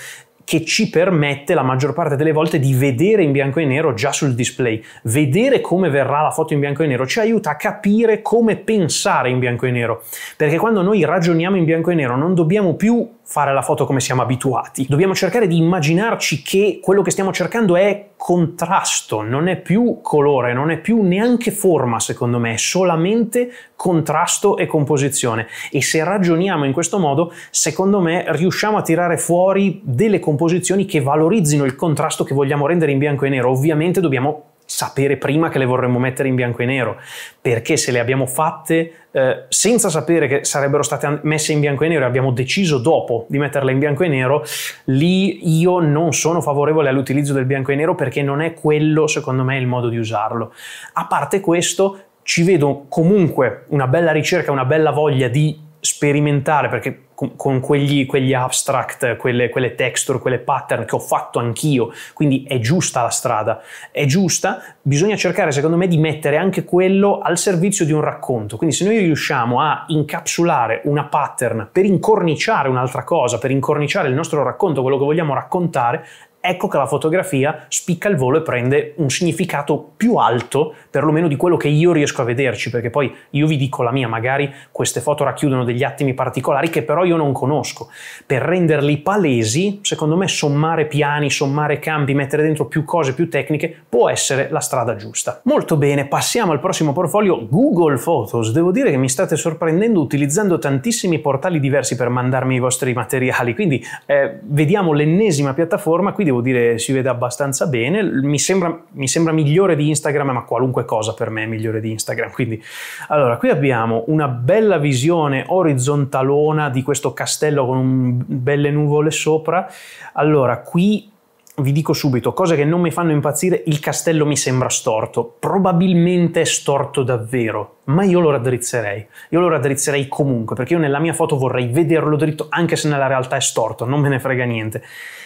Speaker 1: che ci permette la maggior parte delle volte di vedere in bianco e nero già sul display. Vedere come verrà la foto in bianco e nero ci aiuta a capire come pensare in bianco e nero, perché quando noi ragioniamo in bianco e nero non dobbiamo più fare la foto come siamo abituati. Dobbiamo cercare di immaginarci che quello che stiamo cercando è contrasto, non è più colore, non è più neanche forma, secondo me, è solamente contrasto e composizione. E se ragioniamo in questo modo, secondo me, riusciamo a tirare fuori delle composizioni che valorizzino il contrasto che vogliamo rendere in bianco e nero. Ovviamente dobbiamo sapere prima che le vorremmo mettere in bianco e nero, perché se le abbiamo fatte eh, senza sapere che sarebbero state messe in bianco e nero e abbiamo deciso dopo di metterle in bianco e nero, lì io non sono favorevole all'utilizzo del bianco e nero perché non è quello, secondo me, il modo di usarlo. A parte questo, ci vedo comunque una bella ricerca, una bella voglia di sperimentare, perché con, quegli, quegli, abstract, quelle, quelle, texture, quelle pattern che ho fatto anch'io. Quindi è giusta la strada, è giusta, bisogna cercare secondo me di mettere anche quello al servizio di un racconto. Quindi se noi riusciamo a incapsulare una pattern per incorniciare un'altra cosa, per incorniciare il nostro racconto, quello che vogliamo raccontare, ecco che la fotografia spicca il volo e prende un significato più alto, perlomeno di quello che io riesco a vederci, perché poi io vi dico la mia, magari queste foto racchiudono degli attimi particolari che però io non conosco. Per renderli palesi, secondo me sommare piani, sommare campi, mettere dentro più cose, più tecniche, può essere la strada giusta. Molto bene, passiamo al prossimo portfolio Google Photos. Devo dire che mi state sorprendendo utilizzando tantissimi portali diversi per mandarmi i vostri materiali, quindi eh, vediamo l'ennesima piattaforma, qui devo devo dire si vede abbastanza bene, mi sembra, mi sembra migliore di Instagram, ma qualunque cosa per me è migliore di Instagram. Quindi, allora, qui abbiamo una bella visione orizzontalona di questo castello con un, belle nuvole sopra. Allora, qui vi dico subito, cose che non mi fanno impazzire, il castello mi sembra storto, probabilmente è storto davvero, ma io lo raddrizzerei. Io lo raddrizzerei comunque, perché io nella mia foto vorrei vederlo dritto, anche se nella realtà è storto, non me ne frega niente.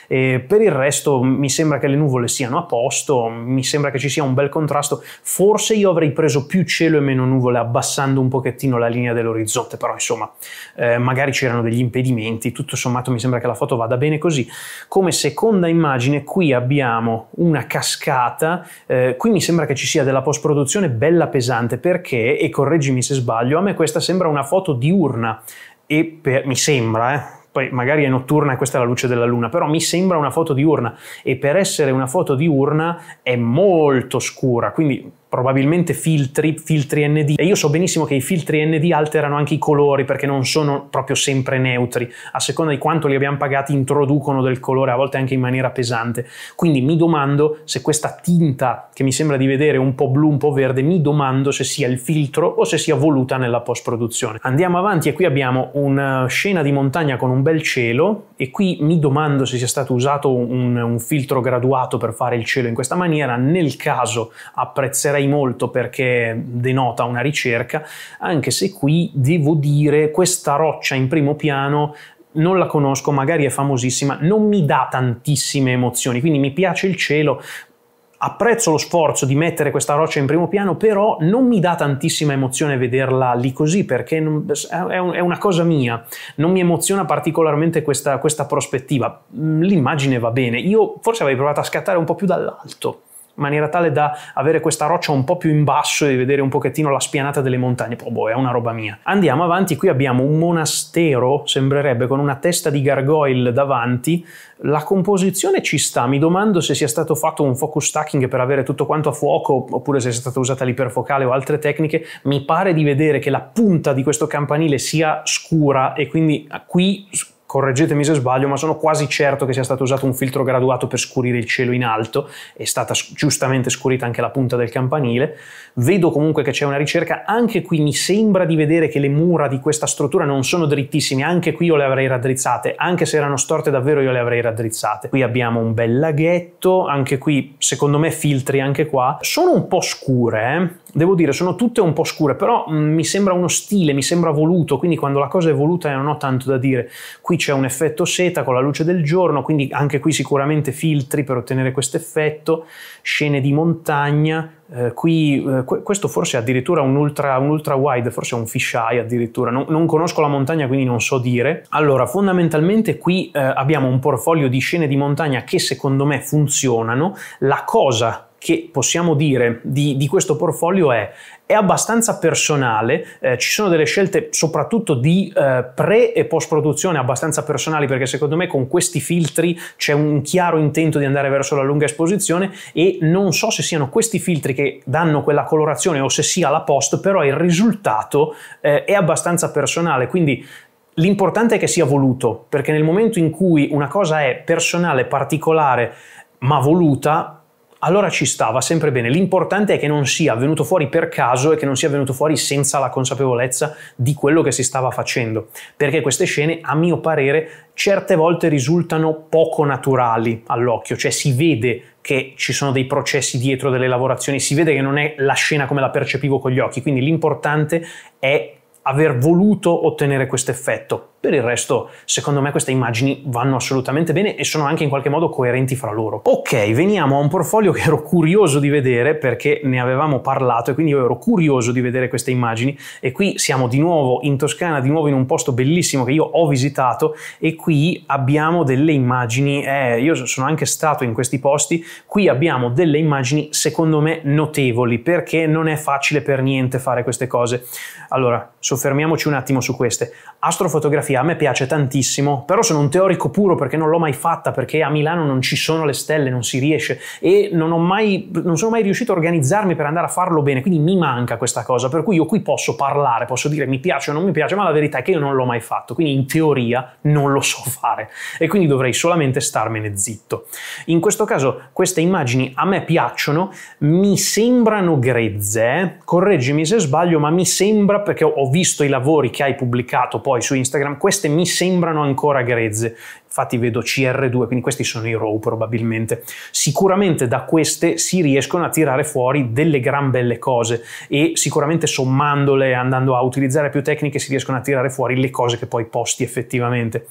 Speaker 1: E per il resto mi sembra che le nuvole siano a posto, mi sembra che ci sia un bel contrasto. Forse io avrei preso più cielo e meno nuvole abbassando un pochettino la linea dell'orizzonte, però insomma, eh, magari c'erano degli impedimenti, tutto sommato mi sembra che la foto vada bene così. Come seconda immagine qui abbiamo una cascata, eh, qui mi sembra che ci sia della post-produzione bella pesante perché, e correggimi se sbaglio, a me questa sembra una foto diurna e per, mi sembra, eh, poi magari è notturna e questa è la luce della luna, però mi sembra una foto diurna e per essere una foto diurna è molto scura, quindi probabilmente filtri, filtri ND e io so benissimo che i filtri ND alterano anche i colori perché non sono proprio sempre neutri, a seconda di quanto li abbiamo pagati introducono del colore a volte anche in maniera pesante, quindi mi domando se questa tinta che mi sembra di vedere un po' blu, un po' verde, mi domando se sia il filtro o se sia voluta nella post produzione. Andiamo avanti e qui abbiamo una eh, scena di montagna con un bel cielo e qui mi domando se sia stato usato un, un filtro graduato per fare il cielo in questa maniera, nel caso apprezzerei apprezzerei molto perché denota una ricerca, anche se qui devo dire questa roccia in primo piano non la conosco, magari è famosissima, non mi dà tantissime emozioni, quindi mi piace il cielo, apprezzo lo sforzo di mettere questa roccia in primo piano, però non mi dà tantissima emozione vederla lì così perché è, è, una cosa mia, non mi emoziona particolarmente questa, questa prospettiva. Mm, l'immagine va bene, io forse avrei provato a scattare un po' più dall'alto in maniera tale da avere questa roccia un po' più in basso e vedere un pochettino la spianata delle montagne. Oh boh, è una roba mia. Andiamo avanti, qui abbiamo un monastero, sembrerebbe, con una testa di gargoyle davanti. La composizione ci sta, mi domando se sia stato fatto un focus stacking per avere tutto quanto a fuoco, oppure se sia stata usata l'iperfocale o altre tecniche. Mi pare di vedere che la punta di questo campanile sia scura e quindi qui correggetemi se sbaglio, ma sono quasi certo che sia stato usato un filtro graduato per scurire il cielo in alto, è stata giustamente scurita anche la punta del campanile. Vedo comunque che c'è una ricerca, anche qui mi sembra di vedere che le mura di questa struttura non sono drittissime, anche qui io le avrei raddrizzate, anche se erano storte davvero io le avrei raddrizzate. Qui abbiamo un bel laghetto, anche qui secondo me filtri anche qua, sono un po' scure, eh? devo dire, sono tutte un po' scure, però mh, mm, mi sembra uno stile, mi sembra voluto, quindi quando la cosa è voluta non ho tanto da dire. Qui c'è un effetto seta con la luce del giorno, quindi anche qui sicuramente filtri per ottenere questo effetto, scene di montagna, eh, qui, eh, questo forse è addirittura un ultra, un ultra wide, forse è un fisheye addirittura, non, non, conosco la montagna quindi non so dire. Allora, fondamentalmente qui eh, abbiamo un portfolio di scene di montagna che secondo me funzionano, la cosa che possiamo dire di, di questo portfolio è, è abbastanza personale, eh, ci sono delle scelte soprattutto di eh, pre e post produzione abbastanza personali perché secondo me con questi filtri c'è un chiaro intento di andare verso la lunga esposizione e non so se siano questi filtri che danno quella colorazione o se sia la post, però il risultato eh, è abbastanza personale, quindi l'importante è che sia voluto, perché nel momento in cui una cosa è personale, particolare, ma voluta, allora ci stava sempre bene. L'importante è che non sia venuto fuori per caso e che non sia venuto fuori senza la consapevolezza di quello che si stava facendo, perché queste scene, a mio parere, certe volte risultano poco naturali all'occhio, cioè si vede che ci sono dei processi dietro delle lavorazioni, si vede che non è la scena come la percepivo con gli occhi, quindi l'importante è aver voluto ottenere questo effetto per il resto, secondo me queste immagini vanno assolutamente bene e sono anche in qualche modo coerenti fra loro. Ok, veniamo a un portfolio che ero curioso di vedere perché ne avevamo parlato e quindi io ero curioso di vedere queste immagini e qui siamo di nuovo in Toscana, di nuovo in un posto bellissimo che io ho visitato e qui abbiamo delle immagini, eh, io sono anche stato in questi posti, qui abbiamo delle immagini secondo me notevoli perché non è facile per niente fare queste cose. Allora, soffermiamoci un attimo su queste. Astrofotografia fotografia a me piace tantissimo, però sono un teorico puro perché non l'ho mai fatta, perché a Milano non ci sono le stelle, non si riesce e non, ho mai, non sono mai riuscito a organizzarmi per andare a farlo bene, quindi mi manca questa cosa, per cui io qui posso parlare, posso dire mi piace o non mi piace, ma la verità è che io non l'ho mai fatto, quindi in teoria non lo so fare e quindi dovrei solamente starmene zitto. In questo caso queste immagini a me piacciono, mi sembrano grezze, eh, correggimi se sbaglio, ma mi sembra perché ho visto i lavori che hai pubblicato poi su Instagram queste mi sembrano ancora grezze. Infatti vedo CR2, quindi questi sono i RAW probabilmente. Sicuramente da queste si riescono a tirare fuori delle gran belle cose e sicuramente sommandole, andando a utilizzare più tecniche, si riescono a tirare fuori le cose che poi posti effettivamente.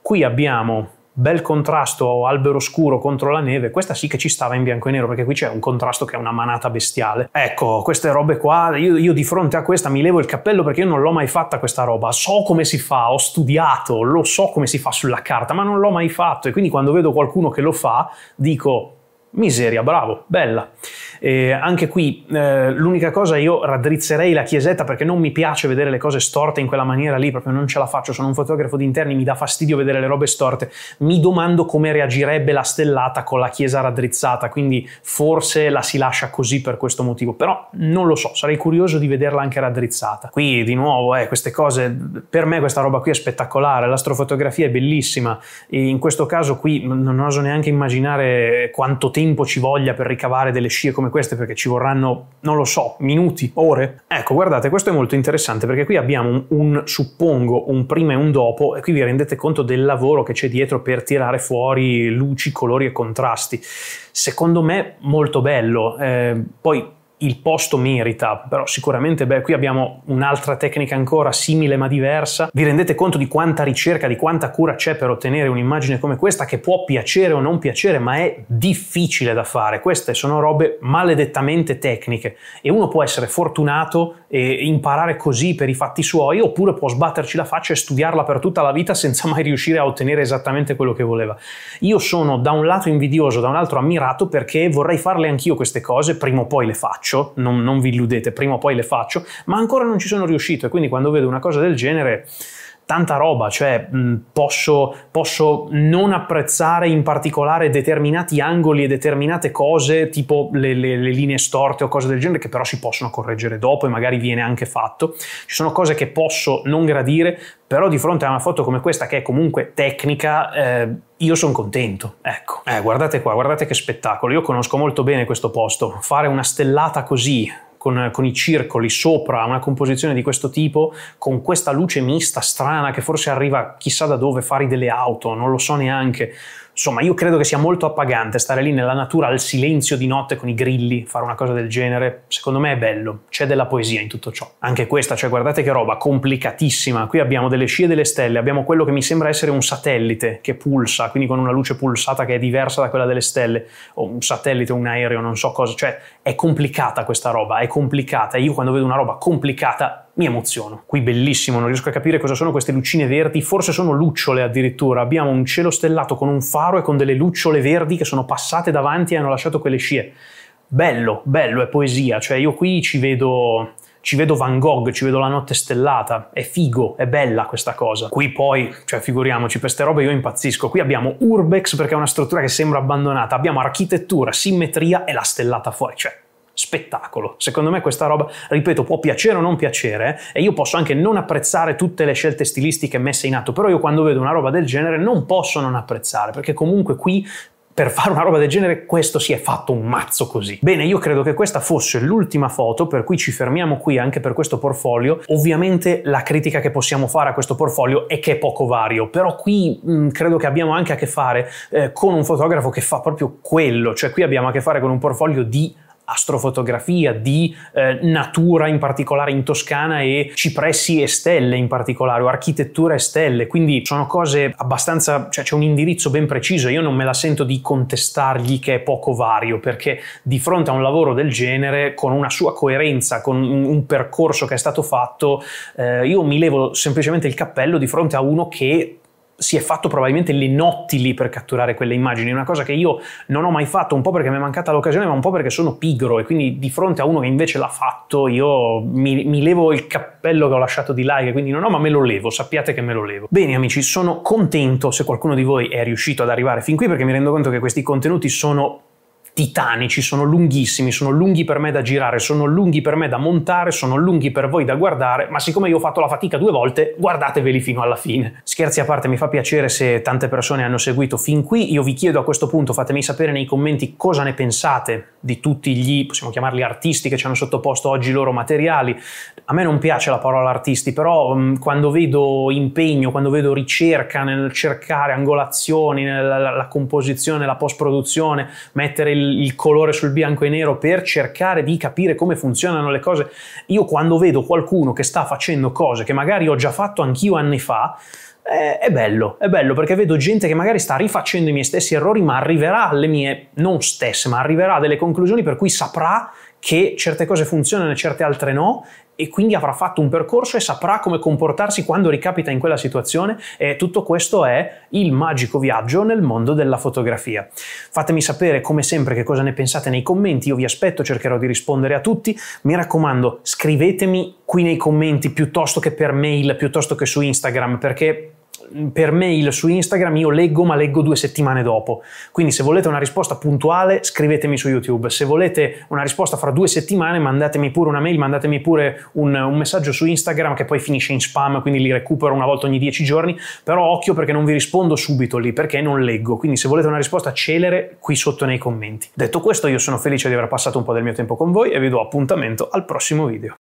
Speaker 1: Qui abbiamo bel contrasto albero scuro contro la neve, questa sì che ci stava in bianco e nero perché qui c'è un contrasto che è una manata bestiale. Ecco, queste robe qua, io, io, di fronte a questa mi levo il cappello perché io non l'ho mai fatta questa roba, so come si fa, ho studiato, lo so come si fa sulla carta, ma non l'ho mai fatto e quindi quando vedo qualcuno che lo fa dico miseria, bravo, bella. Eh, anche qui eh, l'unica cosa io raddrizzerei la chiesetta perché non mi piace vedere le cose storte in quella maniera lì, proprio non ce la faccio, sono un fotografo di interni, mi dà fastidio vedere le robe storte. Mi domando come reagirebbe la stellata con la chiesa raddrizzata, quindi forse la si lascia così per questo motivo, però non lo so, sarei curioso di vederla anche raddrizzata. Qui di nuovo, eh, queste cose, per me questa roba qui è spettacolare, l'astrofotografia è bellissima, e in questo caso qui non oso neanche immaginare quanto tempo ci voglia per ricavare delle scie come queste perché ci vorranno, non lo so, minuti, ore. Ecco, guardate, questo è molto interessante perché qui abbiamo un, un suppongo, un prima e un dopo e qui vi rendete conto del lavoro che c'è dietro per tirare fuori luci, colori e contrasti. Secondo me molto bello. Eh, poi il posto merita, però sicuramente beh, qui abbiamo un'altra tecnica ancora simile ma diversa. Vi rendete conto di quanta ricerca, di quanta cura c'è per ottenere un'immagine come questa che può piacere o non piacere, ma è difficile da fare. Queste sono robe maledettamente tecniche e uno può essere fortunato e imparare così per i fatti suoi oppure può sbatterci la faccia e studiarla per tutta la vita senza mai riuscire a ottenere esattamente quello che voleva. Io sono da un lato invidioso, da un altro ammirato perché vorrei farle anch'io queste cose, prima o poi le faccio faccio, non, non vi illudete, prima o poi le faccio, ma ancora non ci sono riuscito e quindi quando vedo una cosa del genere tanta roba, cioè mh, mm, posso, posso, non apprezzare in particolare determinati angoli e determinate cose, tipo le, le, le, linee storte o cose del genere, che però si possono correggere dopo e magari viene anche fatto. Ci sono cose che posso non gradire, però di fronte a una foto come questa, che è comunque tecnica, eh, io sono contento. Ecco, eh, guardate qua, guardate che spettacolo. Io conosco molto bene questo posto. Fare una stellata così con, con, i circoli sopra, una composizione di questo tipo, con questa luce mista strana che forse arriva chissà da dove, fari delle auto, non lo so neanche. Insomma, io credo che sia molto appagante stare lì nella natura al silenzio di notte con i grilli, fare una cosa del genere. Secondo me è bello, c'è della poesia in tutto ciò. Anche questa, cioè guardate che roba complicatissima. Qui abbiamo delle scie delle stelle, abbiamo quello che mi sembra essere un satellite che pulsa, quindi con una luce pulsata che è diversa da quella delle stelle, o un satellite, un aereo, non so cosa. Cioè è complicata questa roba, è complicata. E io quando vedo una roba complicata mi emoziono. Qui bellissimo, non riesco a capire cosa sono queste lucine verdi, forse sono lucciole addirittura. Abbiamo un cielo stellato con un faro e con delle lucciole verdi che sono passate davanti e hanno lasciato quelle scie. Bello, bello, è poesia. Cioè io qui ci vedo ci vedo Van Gogh, ci vedo la notte stellata, è figo, è bella questa cosa. Qui poi, cioè figuriamoci, per ste robe io impazzisco. Qui abbiamo Urbex perché è una struttura che sembra abbandonata, abbiamo architettura, simmetria e la stellata fuori, cioè spettacolo. Secondo me questa roba, ripeto, può piacere o non piacere e io posso anche non apprezzare tutte le scelte stilistiche messe in atto, però io quando vedo una roba del genere non posso non apprezzare, perché comunque qui per fare una roba del genere questo si è fatto un mazzo così. Bene, io credo che questa fosse l'ultima foto per cui ci fermiamo qui anche per questo portfolio. Ovviamente la critica che possiamo fare a questo portfolio è che è poco vario, però qui mh, mm, credo che abbiamo anche a che fare eh, con un fotografo che fa proprio quello, cioè qui abbiamo a che fare con un portfolio di astrofotografia, di eh, natura in particolare in Toscana e cipressi e stelle in particolare, o architettura e stelle, quindi sono cose abbastanza, cioè c'è un indirizzo ben preciso, io non me la sento di contestargli che è poco vario, perché di fronte a un lavoro del genere, con una sua coerenza, con un percorso che è stato fatto, eh, io mi levo semplicemente il cappello di fronte a uno che si è fatto probabilmente le notti lì per catturare quelle immagini, una cosa che io non ho mai fatto, un po' perché mi è mancata l'occasione, ma un po' perché sono pigro e quindi di fronte a uno che invece l'ha fatto io mi, mi levo il cappello che ho lasciato di like, e quindi non ho, ma me lo levo, sappiate che me lo levo. Bene amici, sono contento se qualcuno di voi è riuscito ad arrivare fin qui perché mi rendo conto che questi contenuti sono titanici, sono lunghissimi, sono lunghi per me da girare, sono lunghi per me da montare, sono lunghi per voi da guardare, ma siccome io ho fatto la fatica due volte, guardateveli fino alla fine. Scherzi a parte, mi fa piacere se tante persone hanno seguito fin qui, io vi chiedo a questo punto, fatemi sapere nei commenti cosa ne pensate di tutti gli, possiamo chiamarli artisti che ci hanno sottoposto oggi i loro materiali. A me non piace la parola artisti, però mm, quando vedo impegno, quando vedo ricerca nel cercare angolazioni, nella la composizione, la post-produzione, mettere il il, colore sul bianco e nero per cercare di capire come funzionano le cose. Io quando vedo qualcuno che sta facendo cose che magari ho già fatto anch'io anni fa, eh, è bello, è bello perché vedo gente che magari sta rifacendo i miei stessi errori, ma arriverà alle mie, non stesse, ma arriverà a delle conclusioni per cui saprà che certe cose funzionano e certe altre no e quindi avrà fatto un percorso e saprà come comportarsi quando ricapita in quella situazione e tutto questo è il magico viaggio nel mondo della fotografia. Fatemi sapere come sempre che cosa ne pensate nei commenti, io vi aspetto, cercherò di rispondere a tutti. Mi raccomando, scrivetemi qui nei commenti piuttosto che per mail, piuttosto che su Instagram perché per mail su Instagram io leggo ma leggo due settimane dopo. Quindi se volete una risposta puntuale scrivetemi su YouTube, se volete una risposta fra due settimane mandatemi pure una mail, mandatemi pure un, un messaggio su Instagram che poi finisce in spam, quindi li recupero una volta ogni dieci giorni, però occhio perché non vi rispondo subito lì perché non leggo, quindi se volete una risposta celere qui sotto nei commenti. Detto questo io sono felice di aver passato un po' del mio tempo con voi e vi do appuntamento al prossimo video.